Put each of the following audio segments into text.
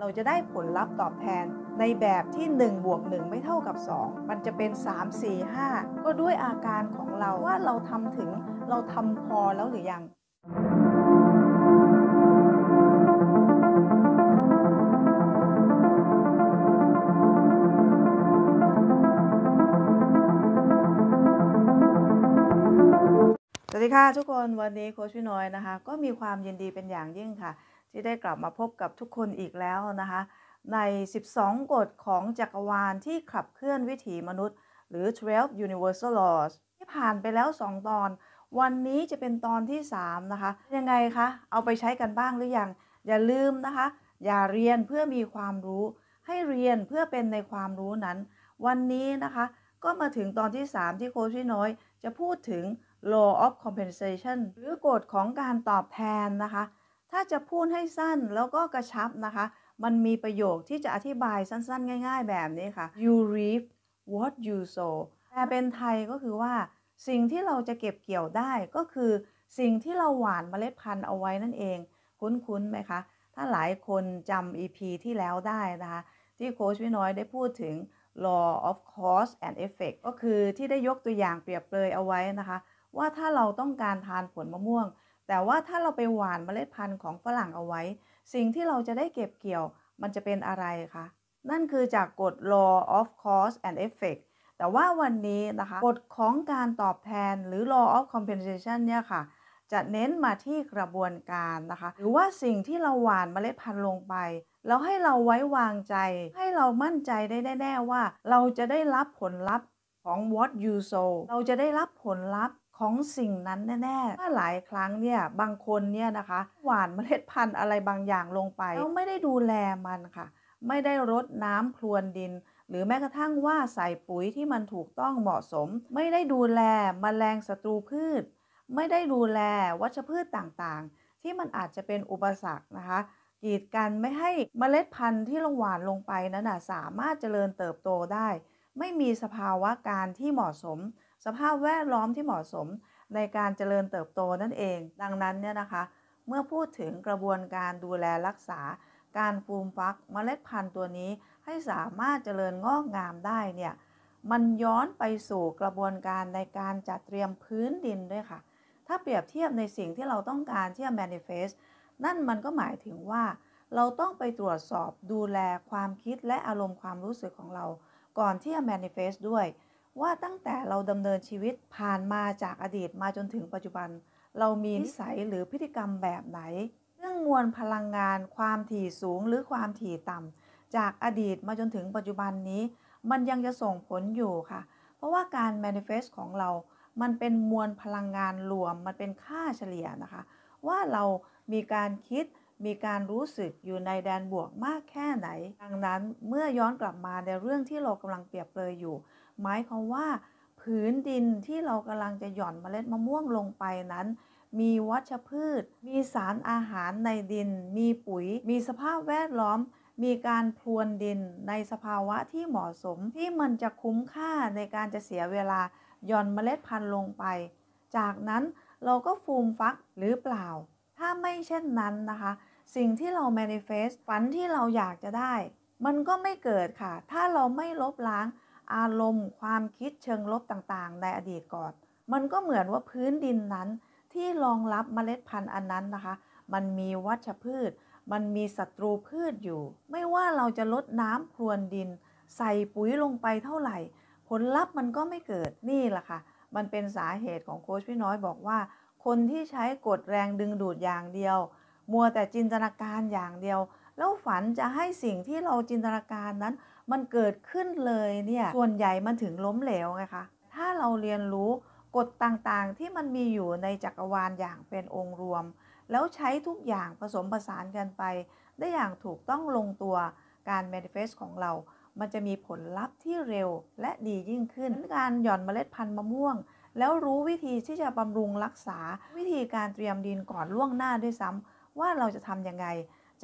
เราจะได้ผลลัพธ์ตอบแทนในแบบที่ 1 บวก 1 ไม่เท่ากับ 2 มันจะเป็น 3 4 5 ก็ด้วยอาการของเราว่าเราทำถึงเราทำพอแล้วหรือยังสวัสดีค่ะทุกคนวันนี้โคชพี่น้อยนะคะ ก็มีความยินดีเป็นอย่างยิ่งค่ะที่ได้กลับมาพบกับทุกคนอีกแล้วนะคะ ใน 12 กฎของจักรวาลที่ขับเคลื่อนวิถีมนุษย์ หรือ 12 universal laws ที่ผ่านไปแล้ว 2 ตอน วันนี้จะเป็นตอนที่ 3 นะคะยังไงคะ เอาไปใช้กันบ้างหรืออยังอย่าลืมนะคะ อย่าเรียนเพื่อมีความรู้ ให้เรียนเพื่อเป็นในความรู้นั้น วันนี้นะคะก็มาถึงตอนที่ 3 ที่โคชิโน้ยจะพูดถึง law of compensation หรือกฎของการตอบแทนนะคะถ้าจะพูดให้สั้นแล้วก็กระชับนะคะ มันมีประโยคที่จะอธิบายสั้นๆ ง่าย ๆแบบนี้ค่ะ you reap what you sow แปลเป็นไทยก็คือว่า สิ่งที่เราจะเก็บเกี่ยวได้ก็คือสิ่งที่เราหว่านเมล็ดพันธุ์เอาไว้นั่นเอง คุ้นๆไหมคะ ถ้าหลายคนจำ EP ที่แล้วได้นะคะ ที่โค้ชวิน้อยได้พูดถึง law of cause and effect ก็คือที่ได้ยกตัวอย่างเปรียบเปรยเอาไว้นะคะ ว่าถ้าเราต้องการทานผลมะม่วงแต่ว่าถ้าเราไปหว่านเมล็ดพันธุ์ของฝรั่งเอาไว้ สิ่งที่เราจะได้เก็บเกี่ยวมันจะเป็นอะไรคะนั่นคือจากกฎ law of cause and effect แต่ว่าวันนี้นะคะกฎของการตอบแทนหรือ law of compensation เนี่ยค่ะจะเน้นมาที่กระบวนการนะคะ หรือว่าสิ่งที่เราหว่านเมล็ดพันธุ์ลงไป แล้วให้เราไว้วางใจ ให้เรามั่นใจได้แน่ๆว่า เราจะได้รับผลลัพธ์ของ what you sow เราจะได้รับผลลัพธ์ของสิ่งนั้นแน่ๆถ้าหลายครั้งเนี่ย บางคนเนี่ยนะคะ หวานเมล็ดพันธุ์อะไรบางอย่างลงไปแล้วไม่ได้ดูแลมันค่ะ ไม่ได้รดน้ำพรวนดิน หรือแม้กระทั่งว่าใส่ปุ๋ยที่มันถูกต้องเหมาะสม ไม่ได้ดูแลมแมลงศัตรูพืช ไม่ได้ดูแลวัชพืชต่างๆ ที่มันอาจจะเป็นอุปสรรคนะคะกีดกันไม่ให้เมล็ดพันธุ์ที่ลงหวานลงไปนั้นนะสามารถเจริญเติบโตได้ ไม่มีสภาวะการที่เหมาะสมสภาพแวดล้อมที่เหมาะสมในการเจริญเติบโตนั่นเอง ดังนั้นเนี่ยนะคะ เมื่อพูดถึงกระบวนการดูแลรักษา การฟูมฟักมเมล็ดพันธุ์ตัวนี้ ให้สามารถเจริญงอกงามได้เนี่ย มันย้อนไปสู่กระบวนการในการจัดเตรียมพื้นดินด้วยค่ะ ถ้าเปรียบเทียบในสิ่งที่เราต้องการที่จะ manifest นั่นมันก็หมายถึงว่า เราต้องไปตรวจสอบดูแลความคิดและอารมณ์ความรู้สึกของเรา ก่อนที่จะ manifest ด้วยว่าตั้งแต่เราดำเนินชีวิตผ่านมาจากอดีตมาจนถึงปัจจุบัน เรามีนิสัยหรือพฤติกรรมแบบไหนเรื่องมวลพลังงาน ความถี่สูงหรือความถี่ต่ำจากอดีตมาจนถึงปัจจุบันนี้ มันยังจะส่งผลอยู่ค่ะ เพราะว่าการ manifest ของเรา มันเป็นมวลพลังงานรวมมันเป็นค่าเฉลี่ยนะคะว่าเรามีการคิดมีการรู้สึกอยู่ในแดนบวกมากแค่ไหน ดังนั้นเมื่อย้อนกลับมาในเรื่องที่เรากำลังเปรียบเปรยอยู่ หมายความว่า ผืนดินที่เรากำลังจะหย่อนเมล็ดมะม่วงลงไปนั้น มีวัชพืช มีสารอาหารในดิน มีปุ๋ย มีสภาพแวดล้อม มีการพรวนดิน ในสภาวะที่เหมาะสมที่มันจะคุ้มค่าในการจะเสียเวลาหย่อนเมล็ดพันธุ์ลงไป จากนั้นเราก็ฟูมฟักหรือเปล่าถ้าไม่เช่นนั้นนะคะ สิ่งที่เรา manifest ฝันที่เราอยากจะได้ มันก็ไม่เกิดค่ะ ถ้าเราไม่ลบล้างอารมณ์ความคิดเชิงลบต่างๆในอดีตก่อนมันก็เหมือนว่าพื้นดินนั้น ที่รองรับเมล็ดพันธุ์อันนั้นนะคะ มันมีวัชพืช มันมีศัตรูพืชอยู่ ไม่ว่าเราจะลดน้ำพรวนดิน ใส่ปุ๋ยลงไปเท่าไหร่ ผลลัพธ์มันก็ไม่เกิดนี่แหละค่ะมันเป็นสาเหตุของโค้ชพี่น้อยบอกว่าคนที่ใช้กดแรงดึงดูดอย่างเดียว มัวแต่จินตนาการอย่างเดียว แล้วฝันจะให้สิ่งที่เราจินตนาการนั้น มันเกิดขึ้นเลยเนี่ยส่วนใหญ่มันถึงล้มเหลวไงคะถ้าเราเรียนรู้กฎต่างๆที่มันมีอยู่ในจักรวาลอย่างเป็นองค์รวม แล้วใช้ทุกอย่างผสมผสานกันไปได้อย่างถูกต้องลงตัวการ manifest ของเรา มันจะมีผลลัพธ์ที่เร็วและดียิ่งขึ้น การหย่อนเมล็ดพันธุ์มะม่วงแล้วรู้วิธีที่จะบำรุงรักษาวิธีการเตรียมดินก่อนล่วงหน้าด้วยซ้ำว่าเราจะทำยังไง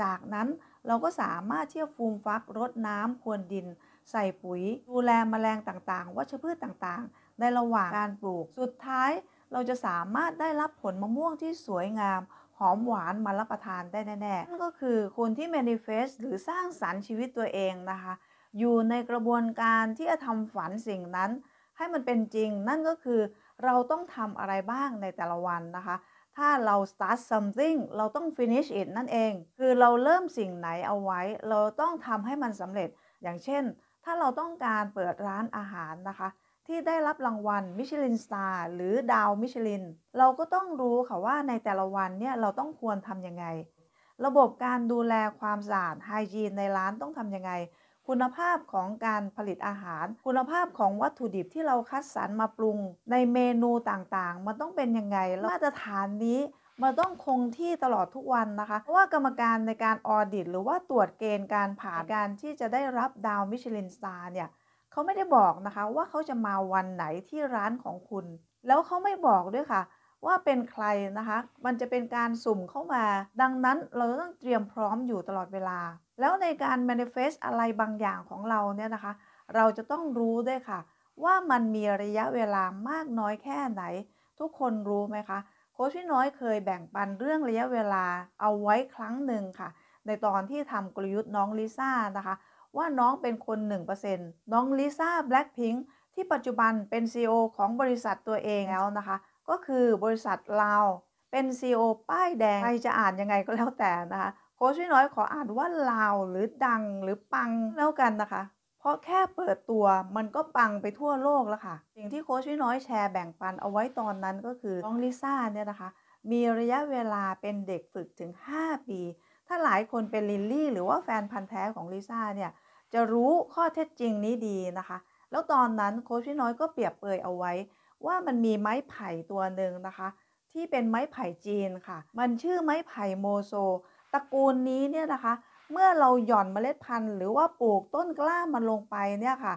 จากนั้นเราก็สามารถเที่ยวฟูมฟักรดน้ำพรวนดิน ใส่ปุ๋ย ดูแลมแมลงต่างๆ วัชพืชต่างๆ ในระหว่างการปลูก สุดท้ายเราจะสามารถได้รับผลมะม่วงที่สวยงาม หอมหวานมารับประทานได้แน่ๆ นั่นก็คือคนที่ manifest หรือสร้างสรรค์ชีวิตตัวเองนะคะ อยู่ในกระบวนการที่จะทำฝันสิ่งนั้น ให้มันเป็นจริง นั่นก็คือเราต้องทำอะไรบ้างในแต่ละวันนะคะ ถ้าเรา start something เราต้อง finish it นั่นเอง คือเราเริ่มสิ่งไหนเอาไว้ เราต้องทำให้มันสำเร็จ อย่างเช่น ถ้าเราต้องการเปิดร้านอาหารนะคะ ที่ได้รับรางวัลมิชลินสตาร์หรือดาวมิชลิน เราก็ต้องรู้ค่ะว่าในแต่ละวันเนี่ยเราต้องควรทำยังไง ระบบการดูแลความสะอาดไฮจีนในร้านต้องทำยังไงคุณภาพของการผลิตอาหาร คุณภาพของวัตถุดิบที่เราคัดสรรมาปรุงในเมนูต่างๆมันต้องเป็นยังไงมาตรฐานนี้มันต้องคงที่ตลอดทุกวันนะคะเพราะว่ากรรมการในการออดิตหรือว่าตรวจเกณฑ์การผ่านการที่จะได้รับดาวมิชลินสตาร์เนี่ยเขาไม่ได้บอกนะคะว่าเขาจะมาวันไหนที่ร้านของคุณ แล้วเขาไม่บอกด้วยค่ะ ว่าเป็นใครนะคะ มันจะเป็นการสุ่มเข้ามา ดังนั้นเราต้องเตรียมพร้อมอยู่ตลอดเวลาแล้วในการ manifest อะไรบางอย่างของเราเนี่ยนะคะ เราจะต้องรู้ด้วยค่ะ ว่ามันมีระยะเวลามากน้อยแค่ไหน ทุกคนรู้ไหมคะโค้ชพี่น้อยเคยแบ่งปันเรื่องระยะเวลาเอาไว้ครั้งหนึ่งค่ะ ในตอนที่ทำกลยุทธ์น้องลิซ่านะคะ ว่าน้องเป็นคน 1%น้องลิซ่าแบล็คพิงค์ที่ปัจจุบันเป็น CEO ของบริษัทตัวเองแล้วนะคะ ก็คือบริษัทเราเป็น CEO ป้ายแดง ใครจะอ่านยังไงก็แล้วแต่นะคะคชิน้อยขออ่านว่า ลาว หรือดังหรือปังแล้วกันนะคะ เพราะแค่เปิดตัวมันก็ปังไปทั่วโลกแล้วค่ะ สิ่งที่โคชิน้อยแชร์แบ่งปันเอาไว้ตอนนั้นก็คือน้องลิซ่าเนี่ยนะคะ มีระยะเวลาเป็นเด็กฝึกถึง 5 ปี ถ้าหลายคนเป็นลิลลี่หรือว่าแฟนพันธ์แท้ของลิซ่าเนี่ย จะรู้ข้อเท็จจริงนี้ดีนะคะ แล้วตอนนั้นโคชิน้อยก็เปรียบเปยเอาไว้ว่ามันมีไม้ไผ่ตัวหนึ่งนะคะ ที่เป็นไม้ไผ่จีนค่ะ มันชื่อไม้ไผ่โมโซตระกูลนี้เนี่ยนะคะเมื่อเราหย่อนเมล็ดพันธุ์หรือว่าปลูกต้นกล้ามันลงไปเนี่ยค่ะ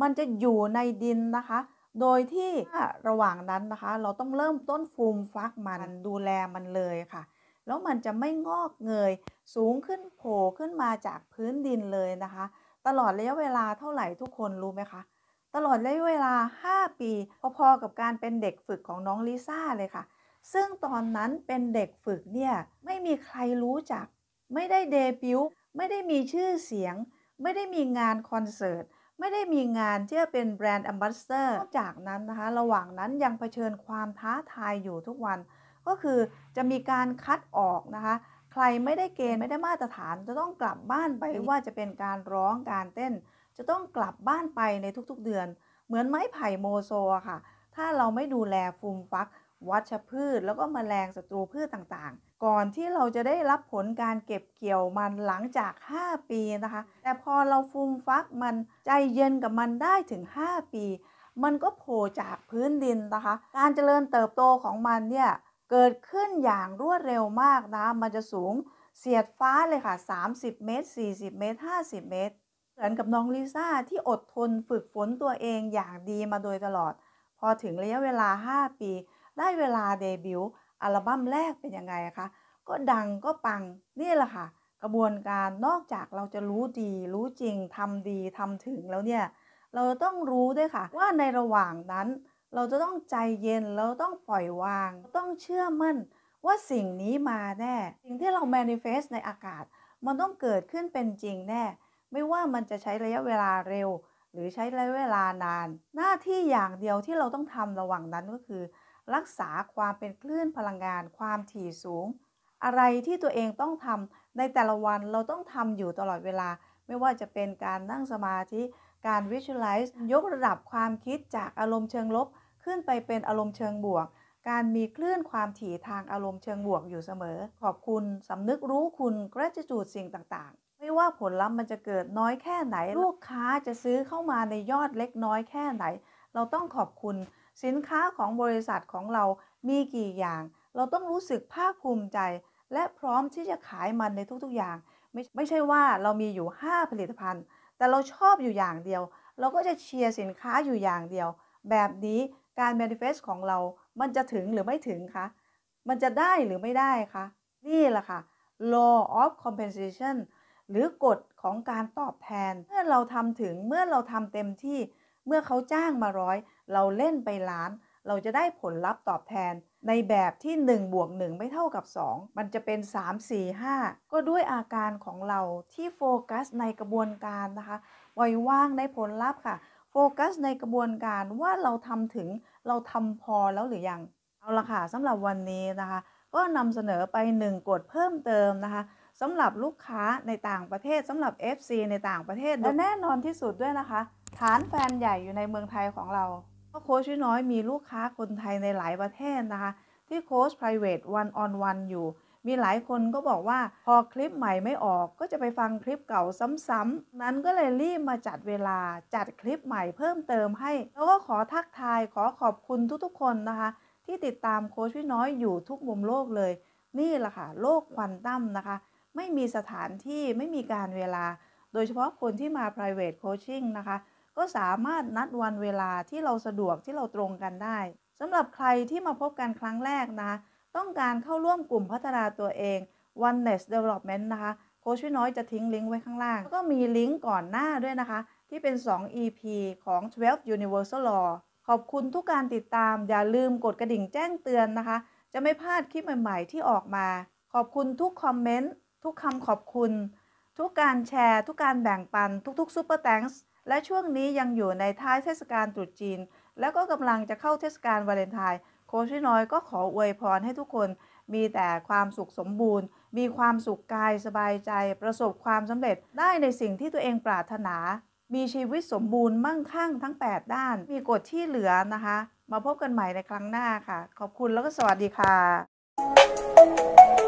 มันจะอยู่ในดินนะคะ โดยที่ระหว่างนั้นนะคะ เราต้องเริ่มต้นฟูมฟักมันดูแลมันเลยค่ะ แล้วมันจะไม่งอกเงยสูงขึ้นโผล่ขึ้นมาจากพื้นดินเลยนะคะ ตลอดระยะเวลาเท่าไหร่ทุกคนรู้ไหมคะตลอดระยะเวลา 5 ปีพอๆกับการเป็นเด็กฝึกของน้องลิซ่าเลยค่ะซึ่งตอนนั้นเป็นเด็กฝึกเนี่ยไม่มีใครรู้จักไม่ได้เดบิวต์ไม่ได้มีชื่อเสียงไม่ได้มีงานคอนเสิร์ต ไม่ได้มีงานที่จะเป็นแบรนด์แอมบัสเตอร์นอกจากนั้นนะคะระหว่างนั้นยังเผชิญความท้าทายอยู่ทุกวัน ก็คือจะมีการคัดออกนะคะ ใครไม่ได้เกณฑ์ไม่ได้มาตรฐาน จะต้องกลับบ้านไปว่าจะเป็นการร้องการเต้น จะต้องกลับบ้านไปในทุกๆเดือน เหมือนไม้ไผ่โมโซค่ะ ถ้าเราไม่ดูแลฟูมฟักวัชพืชแล้วก็มแมลงศัตรูพืชต่างๆ ก่อนที่เราจะได้รับผลการเก็บเกี่ยวมันหลังจาก 5 ปีนะคะ แต่พอเราฟูมฟักมันใจเย็นกับมันได้ถึง 5 ปี มันก็โผล่จากพื้นดินนะคะ การเจริญเติบโตของมันเนี่ย เกิดขึ้นอย่างรวดเร็วมากนะ มันจะสูงเสียดฟ้าเลยค่ะ 30 เมตร 40 เมตร 50 เมตร เหมือนกับน้องลิซ่าที่อดทนฝึกฝนตัวเองอย่างดีมาโดยตลอด พอถึงระยะเวลา 5 ปีได้เวลาเดบิวต์อัลบั้มแรกเป็นยังไงคะ ก็ดังก็ปัง นี่แหละค่ะ กระบวนการนอกจากเราจะรู้ดี รู้จริงทำดีทำถึงแล้วเนี่ย เราต้องรู้ด้วยค่ะ ว่าในระหว่างนั้น เราจะต้องใจเย็นเราต้องปล่อยวาง ต้องเชื่อมั่น ว่าสิ่งนี้มาแน่ สิ่งที่เรา manifest ในอากาศ มันต้องเกิดขึ้นเป็นจริงแน่ ไม่ว่ามันจะใช้ระยะเวลาเร็ว หรือใช้ระยะเวลานาน หน้าที่อย่างเดียวที่เราต้องทำระหว่างนั้นก็คือรักษาความเป็นคลื่นพลังงาน ความถี่สูง อะไรที่ตัวเองต้องทำในแต่ละวันเราต้องทำอยู่ตลอดเวลา ไม่ว่าจะเป็นการนั่งสมาธิ การ visualize ยกระดับความคิดจากอารมณ์เชิงลบ ขึ้นไปเป็นอารมณ์เชิงบวก การมีคลื่นความถี่ทางอารมณ์เชิงบวกอยู่เสมอ ขอบคุณสำนึกรู้คุณกระจูดสิ่งต่างๆไม่ว่าผลลัพธ์มันจะเกิดน้อยแค่ไหน ลูกค้าจะซื้อเข้ามาในยอดเล็กน้อยแค่ไหน เราต้องขอบคุณสินค้าของบริษัทของเรา มีกี่อย่าง เราต้องรู้สึกภาคภูมิใจ และพร้อมที่จะขายมันในทุกๆอย่าง ไม่ไม่ใช่ว่าเรามีอยู่ 5 ผลิตภัณฑ์ แต่เราชอบอยู่อย่างเดียว เราก็จะเชียร์สินค้าอยู่อย่างเดียว แบบนี้การ manifest ของเรามันจะถึงหรือไม่ถึงคะ มันจะได้หรือไม่ได้คะ นี่แหละค่ะ law of compensation หรือกฎของการตอบแทน เมื่อเราทำถึง เมื่อเราทำเต็มที่เมื่อเขาจ้างมาร้อยเราเล่นไปล้าน เราจะได้ผลลัพธ์ตอบแทนในแบบที่1บวก1ไม่เท่ากับ 2 มันจะเป็น 3 4 5ก็ด้วยอาการของเราที่โฟกัสในกระบวนการนะคะวลอยว่างในผลลัพธ์ค่ะโฟกัสในกระบวนการว่าเราทำถึงเราทำพอแล้วหรือยังเอาละค่ะสำหรับวันนี้นะคะ ก็นำเสนอไป1กฎเพิ่มเติมนะคะสำหรับลูกค้าในต่างประเทศสำหรับ FC ในต่างประเทศและแน่นอนที่สุดด้วยนะคะฐานแฟนใหญ่อยู่ในเมืองไทยของเรา โค้ชน้อยมีลูกค้าคนไทยในหลายประเทศนะคะ ที่โค้ช private one on one อยู่ มีหลายคนก็บอกว่าพอคลิปใหม่ไม่ออก ก็จะไปฟังคลิปเก่าซ้ำๆนั้นก็เลยรีบมาจัดเวลาจัดคลิปใหม่เพิ่มเติมให้ แล้วก็ขอทักทายขอขอบคุณทุกๆคนนะคะ ที่ติดตามโค้ชพี่น้อยอยู่ทุกมุมโลกเลย นี่แหละค่ะ โลกควันตั้มนะคะ ไม่มีสถานที่ไม่มีการเวลา โดยเฉพาะคนที่มา private coaching นะคะก็สามารถนัดวันเวลาที่เราสะดวกที่เราตรงกันได้สำหรับใครที่มาพบกันครั้งแรกนะต้องการเข้าร่วมกลุ่มพัฒนาตัวเอง Oneness Development นะคะ โค้ชพี่น้อยจะทิ้งลิงก์ไว้ข้างล่างก็มีลิงก์ก่อนหน้าด้วยนะคะ ที่เป็น 2 EP ของ 12 Universal Law ขอบคุณทุกการติดตาม อย่าลืมกดกระดิ่งแจ้งเตือนนะคะ จะไม่พลาดคลิปใหม่ ๆ ที่ออกมา ขอบคุณทุกคอมเมนต์ทุกคำขอบคุณ ทุกการแชร์ ทุกการแบ่งปันทุกๆ Super Thanks และช่วงนี้ยังอยู่ในท้ายเทศกาลตรุษจีน และก็กำลังจะเข้าเทศกาลวาเลนไทน์โคชิน้อยก็ขออวยพรให้ทุกคนมีแต่ความสุขสมบูรณ์ มีความสุขกายสบายใจ ประสบความสำเร็จได้ในสิ่งที่ตัวเองปรารถนา มีชีวิตสมบูรณ์มั่งคั่งทั้ง 8 ด้าน มีกฎที่เหลือนะคะ มาพบกันใหม่ในครั้งหน้าค่ะ ขอบคุณแล้วก็สวัสดีค่ะ